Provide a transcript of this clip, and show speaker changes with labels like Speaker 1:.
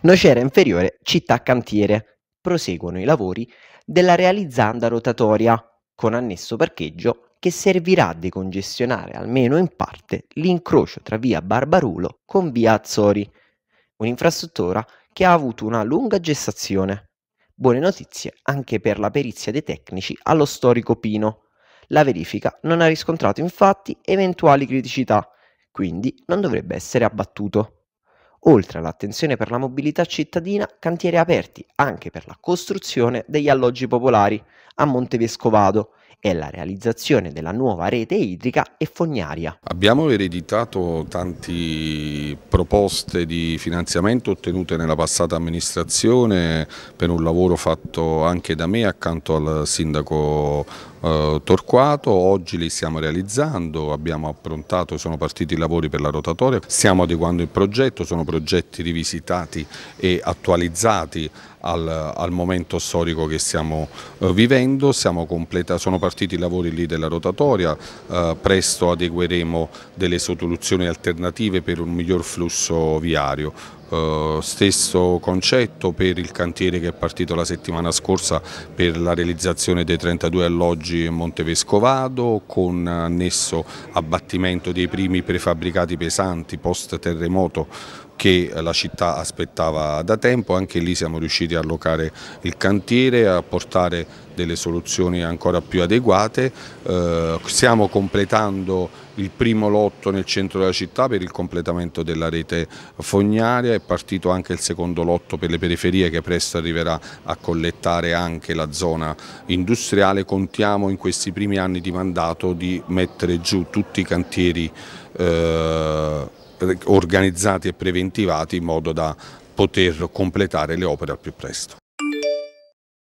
Speaker 1: Nocera Inferiore Città Cantiere proseguono i lavori della realizzanda rotatoria con annesso parcheggio che servirà a decongestionare almeno in parte l'incrocio tra via Barbarulo con via Azzori, un'infrastruttura che ha avuto una lunga gestazione. Buone notizie anche per la perizia dei tecnici allo storico Pino. La verifica non ha riscontrato infatti eventuali criticità, quindi non dovrebbe essere abbattuto. Oltre all'attenzione per la mobilità cittadina, cantieri aperti anche per la costruzione degli alloggi popolari a Montevescovado, è la realizzazione della nuova rete idrica e fognaria.
Speaker 2: Abbiamo ereditato tante proposte di finanziamento ottenute nella passata amministrazione per un lavoro fatto anche da me accanto al sindaco eh, Torquato, oggi li stiamo realizzando, abbiamo approntato, sono partiti i lavori per la rotatoria, stiamo adeguando il progetto, sono progetti rivisitati e attualizzati al, al momento storico che stiamo eh, vivendo, completa, sono partiti i lavori lì della rotatoria, eh, presto adegueremo delle soluzioni alternative per un miglior flusso viario. Eh, stesso concetto per il cantiere che è partito la settimana scorsa per la realizzazione dei 32 alloggi in Montevescovado con annesso abbattimento dei primi prefabbricati pesanti post terremoto che la città aspettava da tempo, anche lì siamo riusciti a allocare il cantiere, a portare delle soluzioni ancora più adeguate, eh, stiamo completando il primo lotto nel centro della città per il completamento della rete fognaria, è partito anche il secondo lotto per le periferie che presto arriverà a collettare anche la zona industriale, contiamo in questi primi anni di mandato di mettere giù tutti i cantieri eh, organizzati e preventivati in modo da poter completare le opere al più presto.